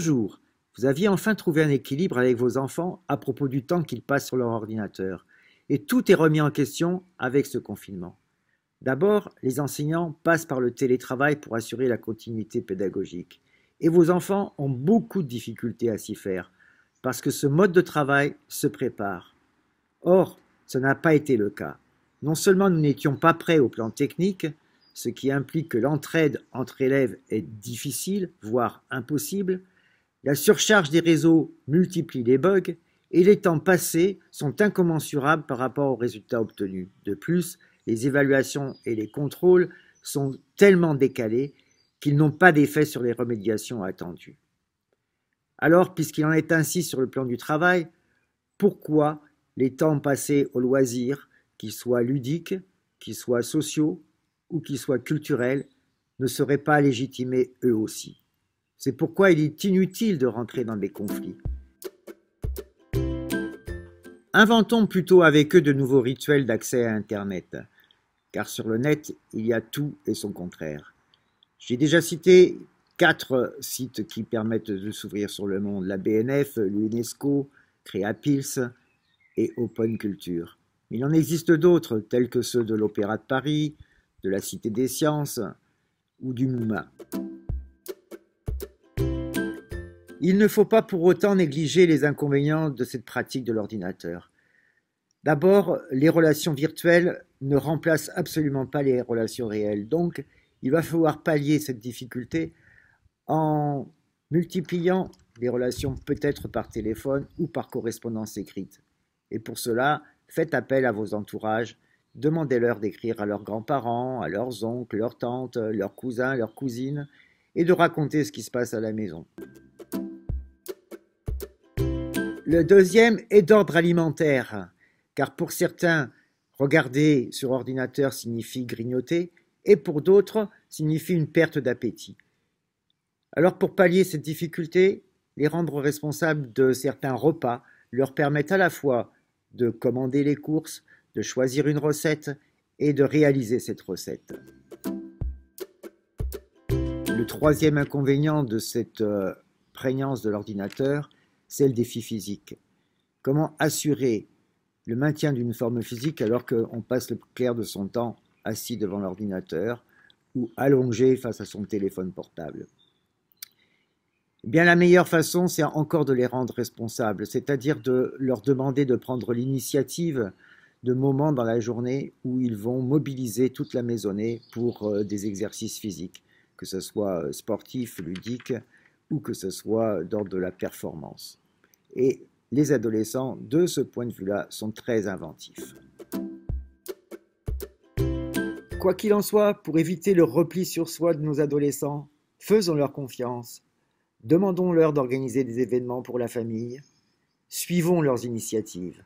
Bonjour, vous aviez enfin trouvé un équilibre avec vos enfants à propos du temps qu'ils passent sur leur ordinateur. Et tout est remis en question avec ce confinement. D'abord, les enseignants passent par le télétravail pour assurer la continuité pédagogique. Et vos enfants ont beaucoup de difficultés à s'y faire, parce que ce mode de travail se prépare. Or, ce n'a pas été le cas. Non seulement nous n'étions pas prêts au plan technique, ce qui implique que l'entraide entre élèves est difficile, voire impossible, la surcharge des réseaux multiplie les bugs et les temps passés sont incommensurables par rapport aux résultats obtenus. De plus, les évaluations et les contrôles sont tellement décalés qu'ils n'ont pas d'effet sur les remédiations attendues. Alors, puisqu'il en est ainsi sur le plan du travail, pourquoi les temps passés aux loisirs, qu'ils soient ludiques, qu'ils soient sociaux ou qu'ils soient culturels, ne seraient pas légitimés eux aussi c'est pourquoi il est inutile de rentrer dans des conflits. Inventons plutôt avec eux de nouveaux rituels d'accès à Internet, car sur le net, il y a tout et son contraire. J'ai déjà cité quatre sites qui permettent de s'ouvrir sur le monde, la BNF, l'UNESCO, Créapils et Open Culture. Mais il en existe d'autres, tels que ceux de l'Opéra de Paris, de la Cité des Sciences ou du MOUMA. Il ne faut pas pour autant négliger les inconvénients de cette pratique de l'ordinateur. D'abord, les relations virtuelles ne remplacent absolument pas les relations réelles. Donc, il va falloir pallier cette difficulté en multipliant les relations peut-être par téléphone ou par correspondance écrite. Et pour cela, faites appel à vos entourages, demandez-leur d'écrire à leurs grands-parents, à leurs oncles, leurs tantes, leurs cousins, leurs cousines, et de raconter ce qui se passe à la maison. Le deuxième est d'ordre alimentaire, car pour certains, regarder sur ordinateur signifie grignoter, et pour d'autres signifie une perte d'appétit. Alors pour pallier cette difficulté, les rendre responsables de certains repas leur permettent à la fois de commander les courses, de choisir une recette et de réaliser cette recette. Le troisième inconvénient de cette euh, prégnance de l'ordinateur, c'est le défi physique. Comment assurer le maintien d'une forme physique alors qu'on passe le clair de son temps assis devant l'ordinateur ou allongé face à son téléphone portable eh Bien, la meilleure façon, c'est encore de les rendre responsables, c'est-à-dire de leur demander de prendre l'initiative de moments dans la journée où ils vont mobiliser toute la maisonnée pour euh, des exercices physiques, que ce soit euh, sportifs, ludiques, ou que ce soit d'ordre de la performance. Et les adolescents, de ce point de vue-là, sont très inventifs. Quoi qu'il en soit, pour éviter le repli sur soi de nos adolescents, faisons-leur confiance, demandons-leur d'organiser des événements pour la famille, suivons leurs initiatives.